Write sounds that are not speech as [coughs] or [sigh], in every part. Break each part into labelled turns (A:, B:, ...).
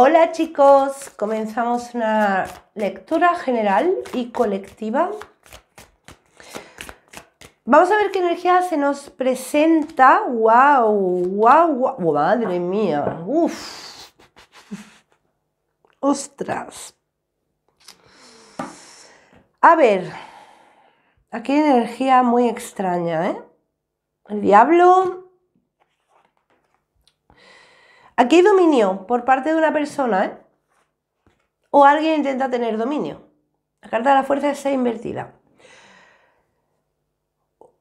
A: Hola chicos, comenzamos una lectura general y colectiva. Vamos a ver qué energía se nos presenta. ¡Wow! ¡Wow! madre mía! ¡Uf! ¡Ostras! A ver, aquí hay energía muy extraña, ¿eh? El diablo, Aquí hay dominio por parte de una persona, ¿eh? O alguien intenta tener dominio. La carta de la fuerza es invertida.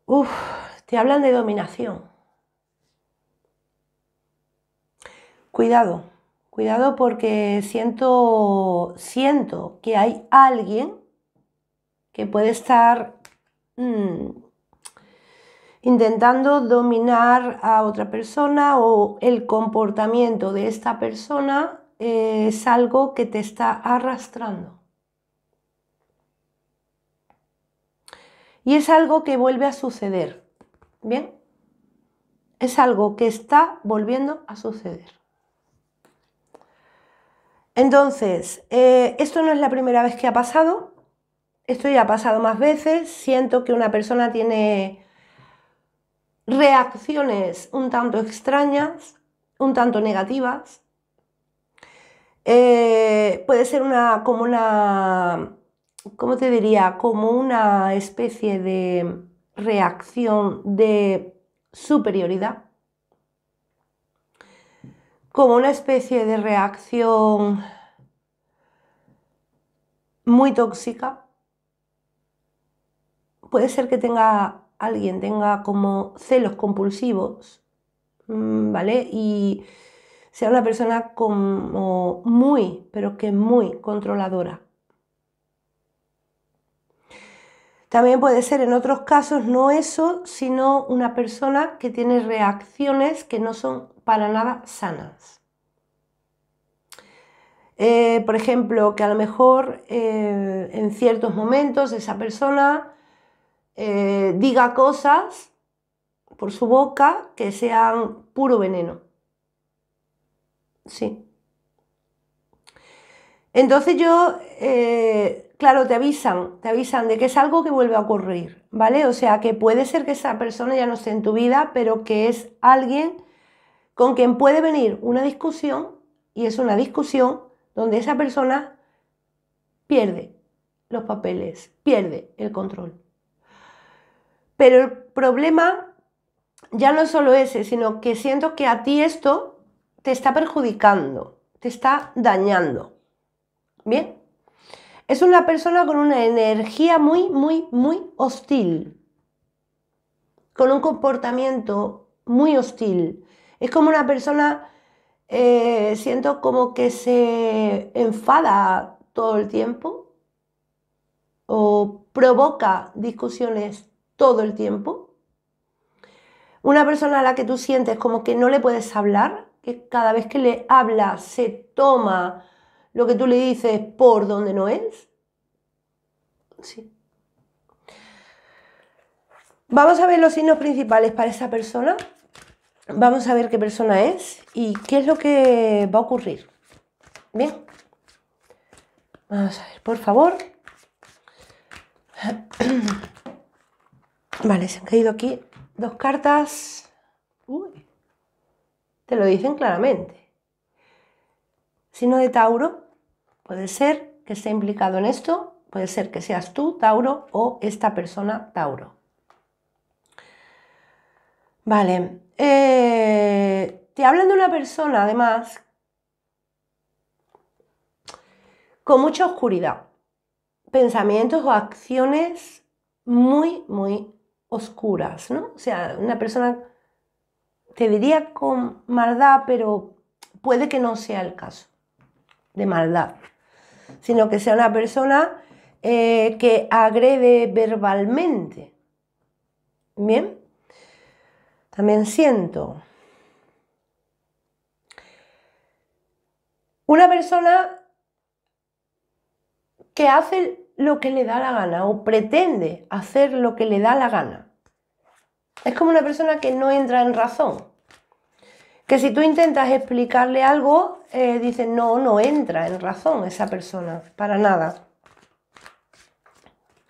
A: Uf, te hablan de dominación. Cuidado, cuidado porque siento, siento que hay alguien que puede estar mm, intentando dominar a otra persona o el comportamiento de esta persona eh, es algo que te está arrastrando. Y es algo que vuelve a suceder. ¿Bien? Es algo que está volviendo a suceder. Entonces, eh, esto no es la primera vez que ha pasado. Esto ya ha pasado más veces. Siento que una persona tiene reacciones un tanto extrañas, un tanto negativas. Eh, puede ser una como una, ¿cómo te diría? Como una especie de reacción de superioridad, como una especie de reacción muy tóxica. Puede ser que tenga alguien tenga como celos compulsivos, mm, ¿vale? Y sea una persona como muy, pero que muy controladora. También puede ser en otros casos no eso, sino una persona que tiene reacciones que no son para nada sanas. Eh, por ejemplo, que a lo mejor eh, en ciertos momentos esa persona eh, diga cosas por su boca que sean puro veneno. Sí. Entonces yo, eh, claro, te avisan, te avisan de que es algo que vuelve a ocurrir, ¿vale? O sea, que puede ser que esa persona ya no esté en tu vida, pero que es alguien con quien puede venir una discusión, y es una discusión donde esa persona pierde los papeles, pierde el control. Pero el problema ya no es solo ese, sino que siento que a ti esto te está perjudicando, te está dañando. ¿Bien? Es una persona con una energía muy, muy, muy hostil, con un comportamiento muy hostil. Es como una persona, eh, siento como que se enfada todo el tiempo o provoca discusiones todo el tiempo. Una persona a la que tú sientes como que no le puedes hablar, que cada vez que le hablas se toma lo que tú le dices por donde no es. Sí. Vamos a ver los signos principales para esa persona. Vamos a ver qué persona es y qué es lo que va a ocurrir. Bien. Vamos a ver, por favor. [clears throat] Vale, se han caído aquí dos cartas. te lo dicen claramente. Si no de Tauro, puede ser que esté implicado en esto, puede ser que seas tú, Tauro, o esta persona, Tauro. Vale, eh, te hablan de una persona, además, con mucha oscuridad, pensamientos o acciones muy, muy oscuras, ¿no? O sea, una persona, te diría con maldad, pero puede que no sea el caso de maldad, sino que sea una persona eh, que agrede verbalmente. Bien, también siento. Una persona que hace lo que le da la gana o pretende hacer lo que le da la gana. Es como una persona que no entra en razón. Que si tú intentas explicarle algo, eh, dice, no, no entra en razón esa persona, para nada.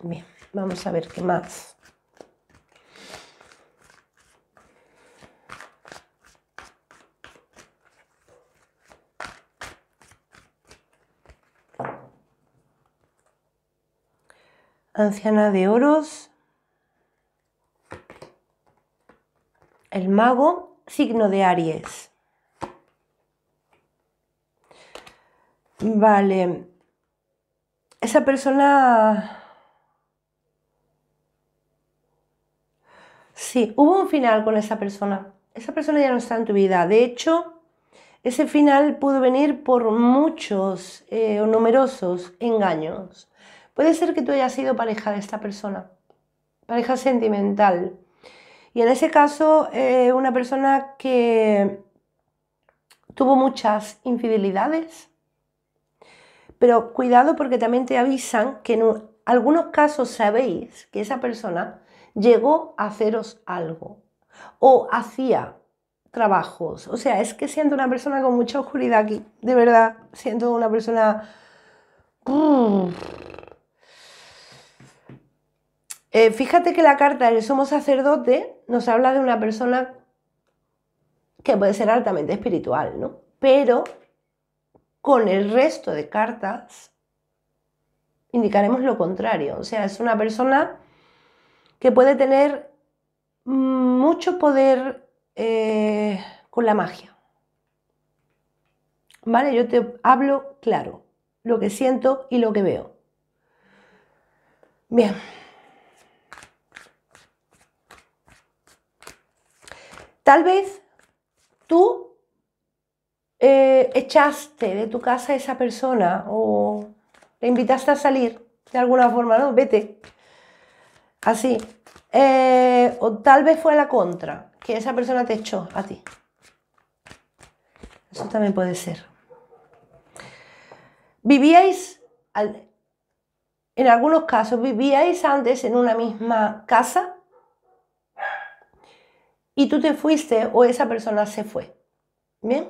A: Bien, vamos a ver qué más. Anciana de Oros, el mago, signo de Aries. Vale, esa persona... Sí, hubo un final con esa persona. Esa persona ya no está en tu vida. De hecho, ese final pudo venir por muchos eh, o numerosos engaños. Puede ser que tú hayas sido pareja de esta persona, pareja sentimental. Y en ese caso, eh, una persona que tuvo muchas infidelidades, pero cuidado porque también te avisan que en algunos casos sabéis que esa persona llegó a haceros algo o hacía trabajos. O sea, es que siento una persona con mucha oscuridad aquí, de verdad, siento una persona... Eh, fíjate que la carta del sumo sacerdote nos habla de una persona que puede ser altamente espiritual, ¿no? Pero con el resto de cartas indicaremos lo contrario. O sea, es una persona que puede tener mucho poder eh, con la magia. ¿Vale? Yo te hablo claro, lo que siento y lo que veo. Bien. Tal vez tú eh, echaste de tu casa a esa persona o le invitaste a salir de alguna forma, ¿no? Vete. Así. Eh, o tal vez fue la contra, que esa persona te echó a ti. Eso también puede ser. Vivíais, en algunos casos, vivíais antes en una misma casa y tú te fuiste o esa persona se fue. ¿Bien?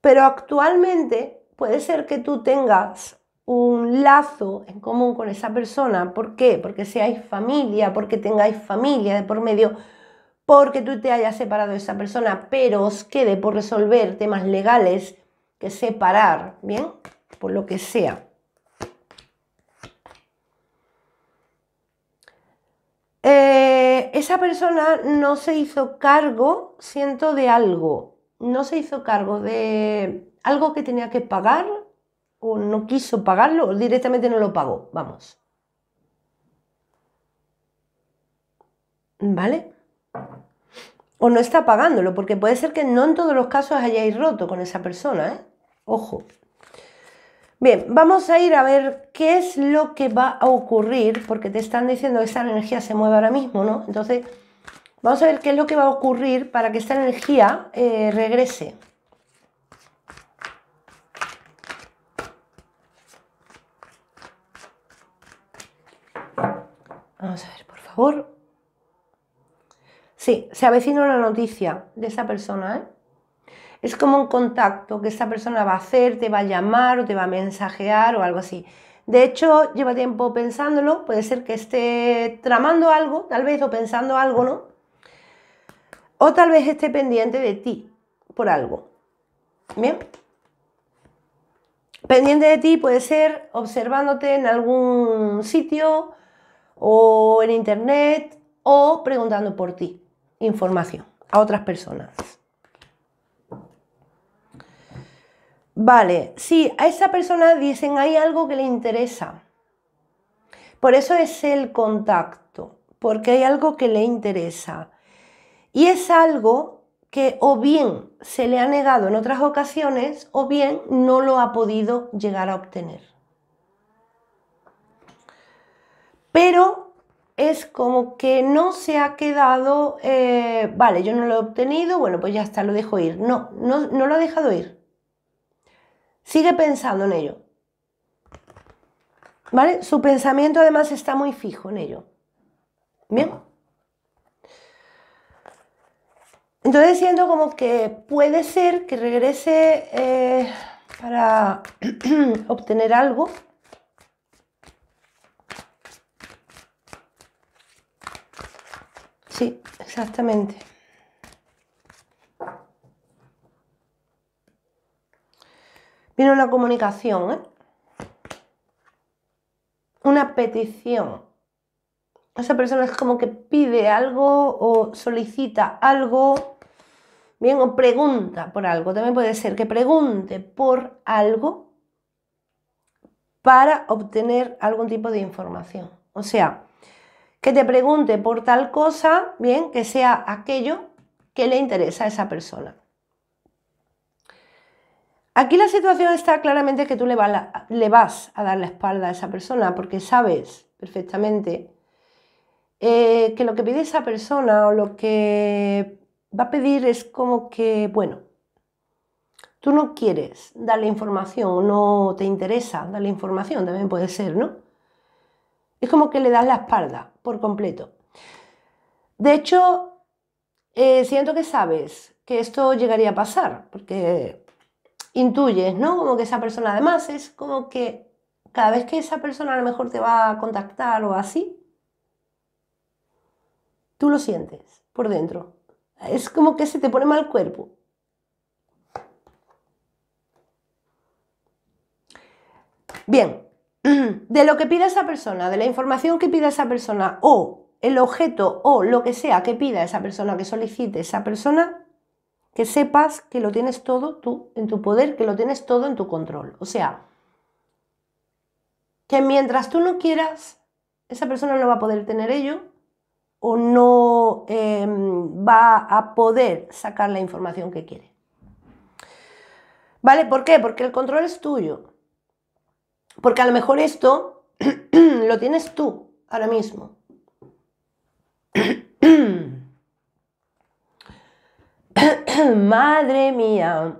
A: Pero actualmente puede ser que tú tengas un lazo en común con esa persona. ¿Por qué? Porque seáis familia, porque tengáis familia de por medio, porque tú te hayas separado de esa persona, pero os quede por resolver temas legales que separar, ¿bien? Por lo que sea. Eh, esa persona no se hizo cargo, siento, de algo. No se hizo cargo de algo que tenía que pagar o no quiso pagarlo o directamente no lo pagó. Vamos. ¿Vale? O no está pagándolo, porque puede ser que no en todos los casos hayáis roto con esa persona, ¿eh? Ojo. Bien, vamos a ir a ver qué es lo que va a ocurrir, porque te están diciendo que esta energía se mueve ahora mismo, ¿no? Entonces, vamos a ver qué es lo que va a ocurrir para que esta energía eh, regrese. Vamos a ver, por favor. Sí, se avecina la noticia de esa persona, ¿eh? es como un contacto que esa persona va a hacer, te va a llamar o te va a mensajear o algo así. De hecho, lleva tiempo pensándolo, puede ser que esté tramando algo, tal vez, o pensando algo, ¿no? O tal vez esté pendiente de ti por algo. ¿Bien? Pendiente de ti puede ser observándote en algún sitio o en internet o preguntando por ti información a otras personas. Vale, sí, a esa persona dicen hay algo que le interesa. Por eso es el contacto, porque hay algo que le interesa. Y es algo que o bien se le ha negado en otras ocasiones o bien no lo ha podido llegar a obtener. Pero es como que no se ha quedado, eh, vale, yo no lo he obtenido, bueno, pues ya está, lo dejo ir. No, no, no lo ha dejado ir. Sigue pensando en ello. ¿Vale? Su pensamiento además está muy fijo en ello. Bien. Entonces siento como que puede ser que regrese eh, para [clears throat] obtener algo. Sí, exactamente. Viene una comunicación, ¿eh? Una petición. Esa persona es como que pide algo o solicita algo, bien, o pregunta por algo. También puede ser que pregunte por algo para obtener algún tipo de información. O sea, que te pregunte por tal cosa, bien, que sea aquello que le interesa a esa persona. Aquí la situación está claramente que tú le, vas a dar la espalda a esa persona porque sabes perfectamente eh, que lo que pide esa persona o lo que va a pedir es como que, bueno, tú no quieres darle información o no te interesa darle información, también puede ser, ¿no? Es como que le das la espalda por completo. De hecho, eh, siento que sabes que esto llegaría a pasar, porque intuyes, ¿no? Como que esa persona, además es como que cada vez que esa persona a lo mejor te va a contactar o así, tú lo sientes por dentro. Es como que se te pone mal cuerpo. Bien, [clears throat] de lo que pida esa persona, de la información que pida esa persona o el objeto o lo que sea que pida esa persona, que solicite esa persona, que sepas que lo tienes todo tú en tu poder, que lo tienes todo en tu control. O sea, que mientras tú no quieras, esa persona no va a poder tener ello o no em, va a poder sacar la información que quiere. ¿Vale? ¿Por qué? Porque el control es tuyo. Porque a lo mejor esto [clears throat] lo tienes tú ahora mismo. [clears throat] Madre mía.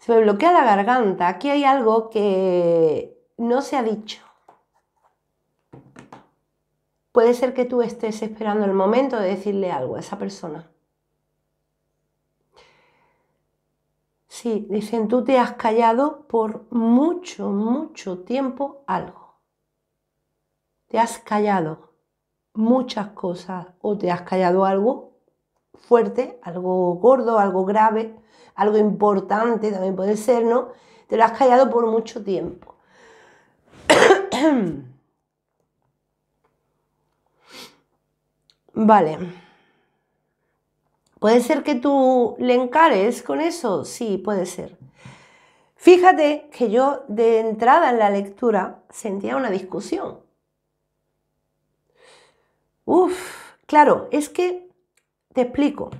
A: Se me bloquea la garganta. Aquí hay algo que no se ha dicho. Puede ser que tú estés esperando el momento de decirle algo a esa persona. Sí, dicen, tú te has callado por mucho, mucho tiempo algo. Te has callado muchas cosas o te has callado algo fuerte, algo gordo, algo grave, algo importante también puede ser, ¿no? Te lo has callado por mucho tiempo. [coughs] vale. ¿Puede ser que tú le encares con eso? Sí, puede ser. Fíjate que yo de entrada en la lectura sentía una discusión. Uf, claro, es que te explico.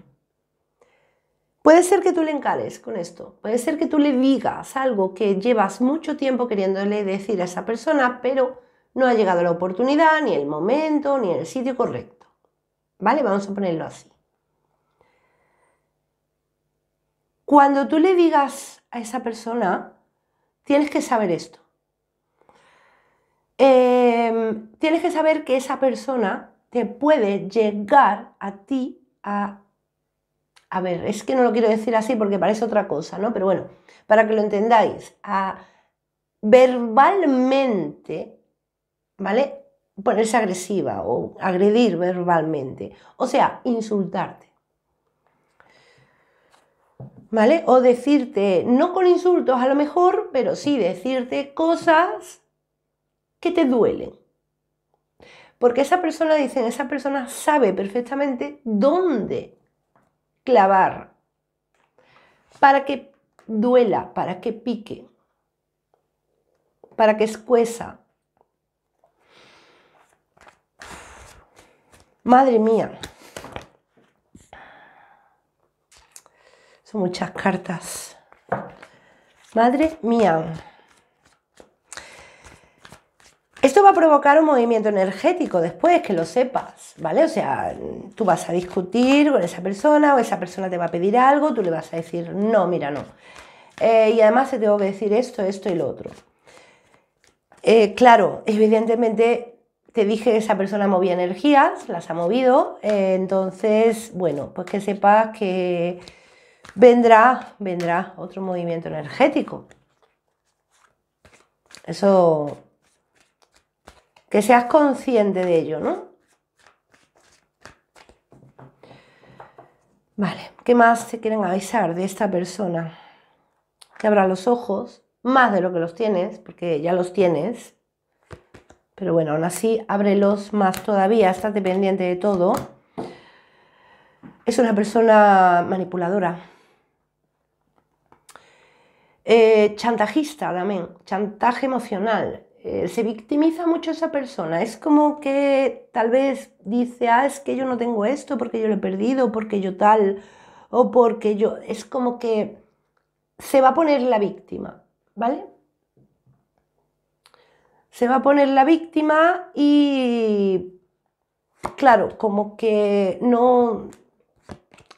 A: Puede ser que tú le encares con esto, puede ser que tú le digas algo que llevas mucho tiempo queriéndole decir a esa persona, pero no ha llegado la oportunidad, ni el momento, ni el sitio correcto. ¿Vale? Vamos a ponerlo así. Cuando tú le digas a esa persona, tienes que saber esto. Em, tienes que saber que esa persona te puede llegar a ti a... ver, es que no lo quiero decir así porque parece otra cosa, ¿no? Pero bueno, para que lo entendáis, a verbalmente, ¿vale? Ponerse agresiva o agredir verbalmente, o sea, insultarte. ¿Vale? O decirte, no con insultos a lo mejor, pero sí decirte cosas que te duelen. Porque esa persona, dicen, esa persona sabe perfectamente dónde clavar para que duela, para que pique, para que escueza. Madre mía. Son muchas cartas. Madre mía. va a provocar un movimiento energético después, que lo sepas, ¿vale? O sea, tú vas a discutir con esa persona o esa persona te va a pedir algo, tú le vas a decir, no, mira, no. Eh, y además te tengo que decir esto, esto y lo otro. Eh, claro, evidentemente te dije que esa persona movía energías, las ha movido, eh, entonces, bueno, pues que sepas que vendrá, vendrá otro movimiento energético. Eso que seas consciente de ello, ¿no? Vale, ¿qué más se quieren avisar de esta persona? Que abra los ojos, más de lo que los tienes, porque ya los tienes. Pero bueno, aún así, ábrelos más todavía, estás dependiente de todo. Es una persona manipuladora. Eh, chantajista también, chantaje emocional, eh, se victimiza mucho esa persona. Es como que tal vez dice, ah, es que yo no tengo esto porque yo lo he perdido, porque yo tal, o porque yo... Es como que se va a poner la víctima, ¿vale? Se va a poner la víctima y, claro, como que no,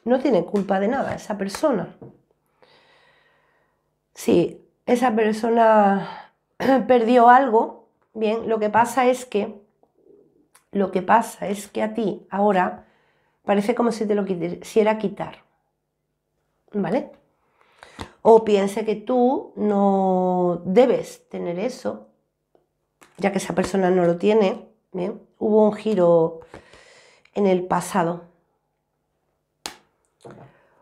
A: no tiene culpa de nada esa persona. Sí, esa persona [clears throat] perdió algo, bien, lo que pasa es que, lo que pasa es que a ti ahora parece como si te lo quisiera quitar, ¿vale? O piense que tú no debes tener eso, ya que esa persona no lo tiene, bien, hubo un giro en el pasado.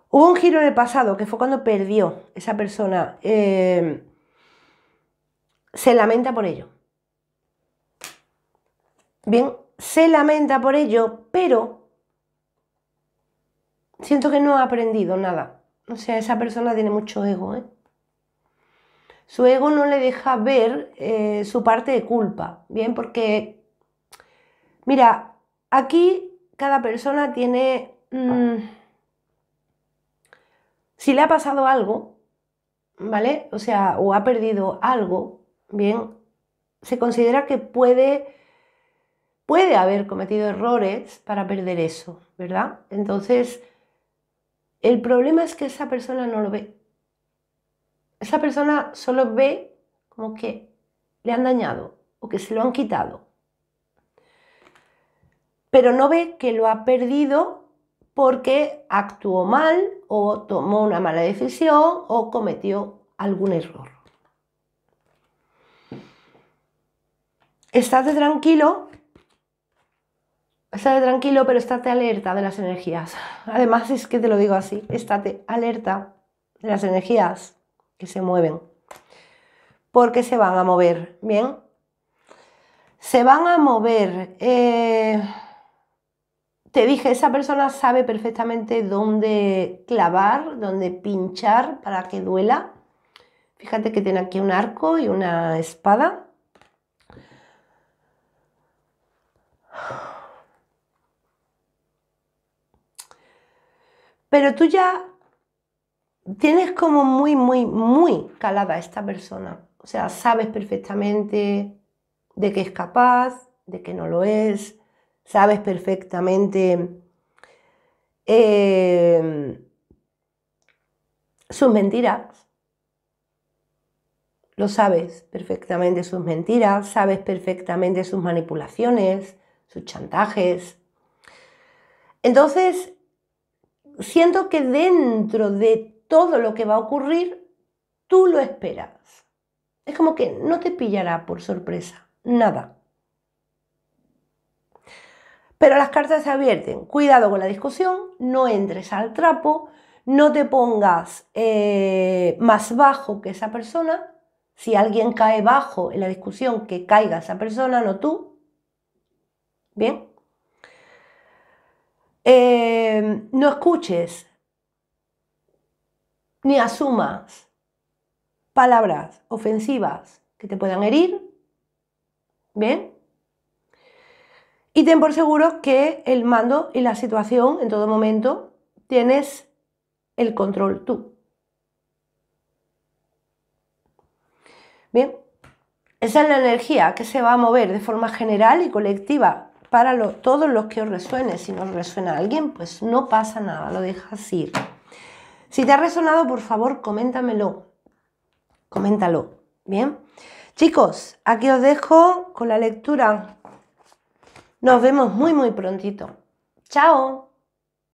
A: Hubo un giro en el pasado que fue cuando perdió esa persona. Eh, se lamenta por ello. Bien, se lamenta por ello, pero siento que no ha aprendido nada. O sea, esa persona tiene mucho ego. ¿eh? Su ego no le deja ver eh, su parte de culpa. Bien, porque, mira, aquí cada persona tiene... Mm, si le ha pasado algo, ¿vale? O sea, o ha perdido algo, Bien, se considera que puede, puede haber cometido errores para perder eso, ¿verdad? Entonces, el problema es que esa persona no lo ve. Esa persona solo ve como que le han dañado o que se lo han quitado. Pero no ve que lo ha perdido porque actuó mal o tomó una mala decisión o cometió algún error. estate tranquilo, tranquilo, pero estate alerta de las energías. Además es que te lo digo así, estate alerta de las energías que se mueven, porque se van a mover, ¿bien? Se van a mover. Eh, te dije, esa persona sabe perfectamente dónde clavar, dónde pinchar para que duela. Fíjate que tiene aquí un arco y una espada. Pero tú ya tienes como muy, muy, muy calada a esta persona. O sea, sabes perfectamente de qué es capaz, de qué no lo es, sabes perfectamente em, sus mentiras, lo sabes perfectamente sus mentiras, sabes perfectamente sus manipulaciones, sus chantajes. Entonces, siento que dentro de todo lo que va a ocurrir, tú lo esperas. Es como que no te pillará por sorpresa, nada. Pero las cartas se advierten, cuidado con la discusión, no entres al trapo, no te pongas eh, más bajo que esa persona. Si alguien cae bajo en la discusión, que caiga esa persona, no tú. Bien. Eh, no escuches ni asumas palabras ofensivas que te puedan herir. Bien. Y ten por seguro que el mando y la situación en todo momento tienes el control tú. Bien, esa es la energía que se va a mover de forma general y colectiva para todos los que os resuene. Si nos resuena alguien, pues no pasa nada, lo dejas ir. Si te ha resonado, por favor, coméntamelo. Coméntalo. Bien. Chicos, aquí os dejo con la lectura. Nos vemos muy, muy prontito. Chao.